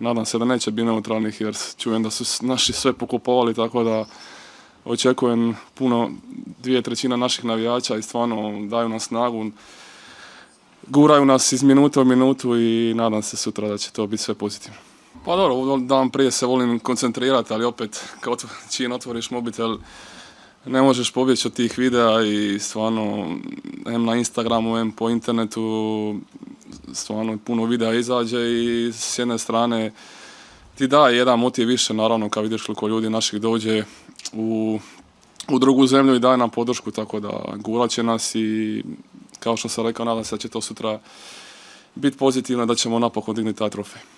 nadam se da neće biti neutralnih jer čujem da su naši sve pokupovali tako da očekujem puno dvije trećina naših navijača i stvarno daju nam snagu guraju nas iz minute u minutu i nadam se sutra da će to biti sve pozitivno. Pa dobro, dan prije se volim koncentrirati, ali opet kao čim otvoriš mobitel ne možeš pobjeći od tih videa i stvarno em na Instagramu, em po internetu stvarno puno videa izađe i s jedne strane ti daje jedan motiv više, naravno, kad vidiš koliko ljudi naših dođe u, u drugu zemlju i daje nam podršku, tako da gurat će nas i kao što sam rekao, nadam se da će to sutra biti pozitivno da ćemo napokon dignuti taj trofej.